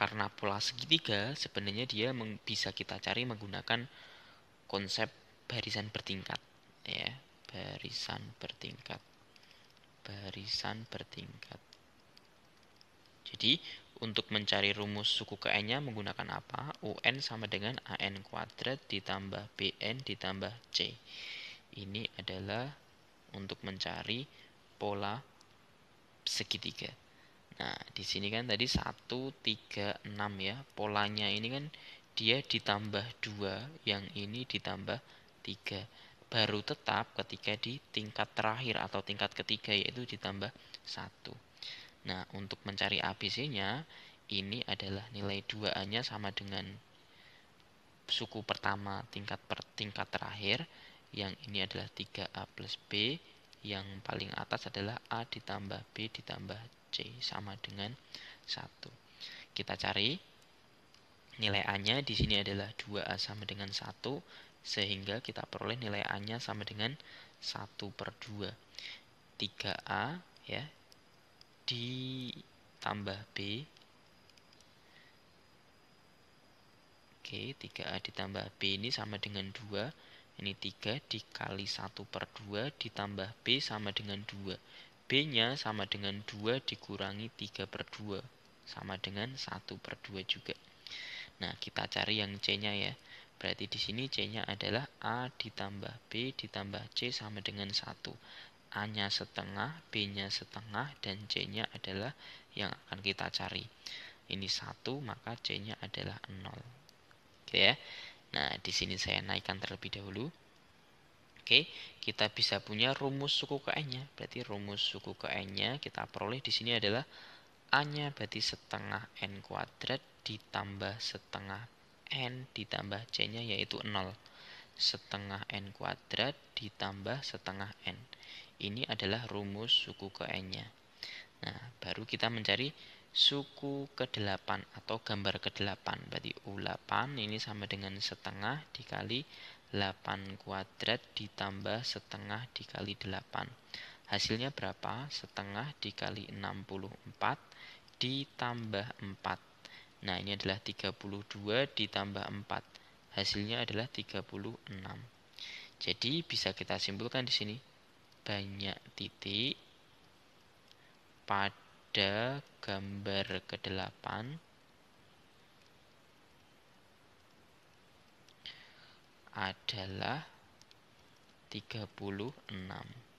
karena pola segitiga sebenarnya dia bisa kita cari menggunakan konsep barisan bertingkat ya barisan bertingkat barisan bertingkat jadi untuk mencari rumus suku ke n nya menggunakan apa UN sama dengan AN kuadrat ditambah BN ditambah C ini adalah untuk mencari pola segitiga Nah, di sini kan tadi 1 3 6 ya. Polanya ini kan dia ditambah 2, yang ini ditambah 3. Baru tetap ketika di tingkat terakhir atau tingkat ketiga yaitu ditambah 1. Nah, untuk mencari ABC-nya ini adalah nilai 2A-nya sama dengan suku pertama tingkat per tingkat terakhir yang ini adalah 3A plus B yang paling atas adalah A ditambah B ditambah C sama dengan 1. Kita cari nilai A-nya di sini adalah 2A sama dengan 1 sehingga kita peroleh nilai A-nya sama dengan 1 per 2 3A ya ditambah B Oke, 3A ditambah B ini sama dengan 2 ini 3 dikali 1 per 2 ditambah B sama dengan 2 B-nya sama dengan 2 dikurangi 3 per 2. Sama dengan 1 per 2 juga. Nah, kita cari yang C-nya ya. Berarti di sini C-nya adalah A ditambah B ditambah C sama dengan 1. A-nya setengah, B-nya setengah, dan C-nya adalah yang akan kita cari. Ini 1, maka C-nya adalah 0. Oke ya. Nah, di sini saya naikkan terlebih dahulu. Oke, kita bisa punya rumus suku ke nya Berarti rumus suku ke nya kita peroleh di sini adalah a-nya berarti setengah n kuadrat ditambah setengah n ditambah c-nya yaitu 0. Setengah n kuadrat ditambah setengah n. Ini adalah rumus suku ke n-nya. Nah, baru kita mencari suku ke-8 atau gambar ke-8. Berarti U8 ini sama dengan setengah dikali 8 kuadrat ditambah setengah dikali 8. Hasilnya berapa? Setengah dikali 64 ditambah 4. Nah, ini adalah 32 ditambah 4. Hasilnya adalah 36. Jadi, bisa kita simpulkan di sini. Banyak titik pada gambar ke-8 adalah tiga puluh enam